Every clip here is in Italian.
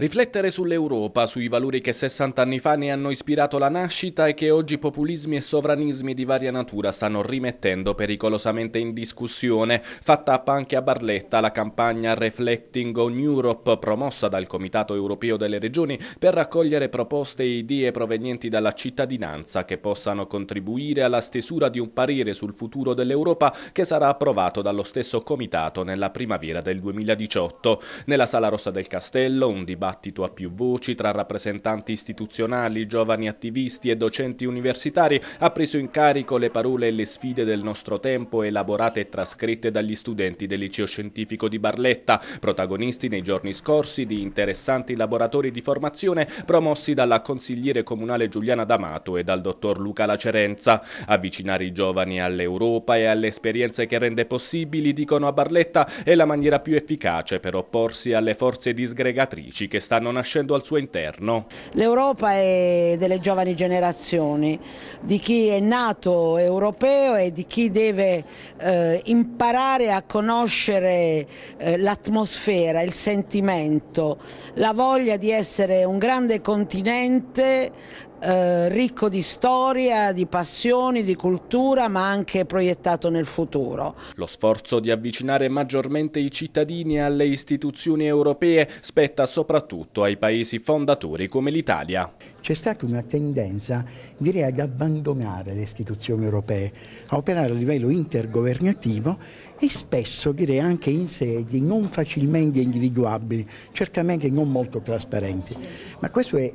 Riflettere sull'Europa, sui valori che 60 anni fa ne hanno ispirato la nascita e che oggi populismi e sovranismi di varia natura stanno rimettendo pericolosamente in discussione. Fatta up anche a Barletta la campagna Reflecting on Europe promossa dal Comitato Europeo delle Regioni per raccogliere proposte e idee provenienti dalla cittadinanza che possano contribuire alla stesura di un parere sul futuro dell'Europa che sarà approvato dallo stesso Comitato nella primavera del 2018. Nella Sala Rossa del Castello un dibattito dibattito a più voci tra rappresentanti istituzionali, giovani attivisti e docenti universitari ha preso in carico le parole e le sfide del nostro tempo elaborate e trascritte dagli studenti del liceo scientifico di Barletta, protagonisti nei giorni scorsi di interessanti laboratori di formazione promossi dalla consigliere comunale Giuliana D'Amato e dal dottor Luca Lacerenza. Avvicinare i giovani all'Europa e alle esperienze che rende possibili, dicono a Barletta, è la maniera più efficace per opporsi alle forze disgregatrici che che stanno nascendo al suo interno. L'Europa è delle giovani generazioni, di chi è nato europeo e di chi deve eh, imparare a conoscere eh, l'atmosfera, il sentimento, la voglia di essere un grande continente eh, ricco di storia, di passioni, di cultura, ma anche proiettato nel futuro. Lo sforzo di avvicinare maggiormente i cittadini alle istituzioni europee spetta soprattutto ai paesi fondatori come l'Italia. C'è stata una tendenza, direi, ad abbandonare le istituzioni europee, a operare a livello intergovernativo e spesso, direi, anche in sedi non facilmente individuabili, certamente non molto trasparenti. Ma questo è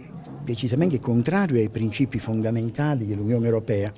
decisamente contrario ai principi fondamentali dell'Unione Europea,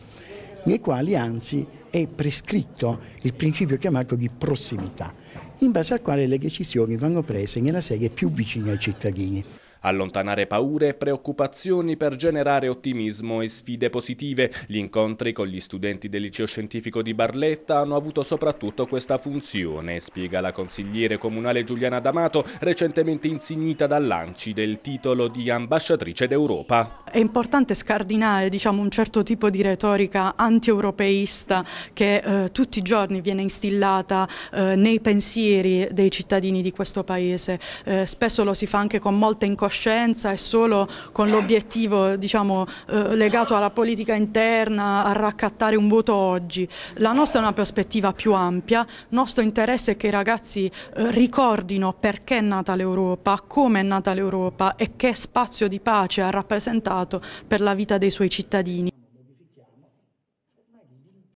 nei quali anzi è prescritto il principio chiamato di prossimità, in base al quale le decisioni vanno prese nella sede più vicina ai cittadini. Allontanare paure e preoccupazioni per generare ottimismo e sfide positive. Gli incontri con gli studenti del liceo scientifico di Barletta hanno avuto soprattutto questa funzione, spiega la consigliere comunale Giuliana D'Amato, recentemente insignita dall'Anci del titolo di ambasciatrice d'Europa è importante scardinare diciamo, un certo tipo di retorica anti-europeista che eh, tutti i giorni viene instillata eh, nei pensieri dei cittadini di questo paese. Eh, spesso lo si fa anche con molta incoscienza e solo con l'obiettivo diciamo, eh, legato alla politica interna, a raccattare un voto oggi. La nostra è una prospettiva più ampia, il nostro interesse è che i ragazzi eh, ricordino perché è nata l'Europa, come è nata l'Europa e che spazio di pace ha rappresentato impegnato per la vita dei suoi cittadini.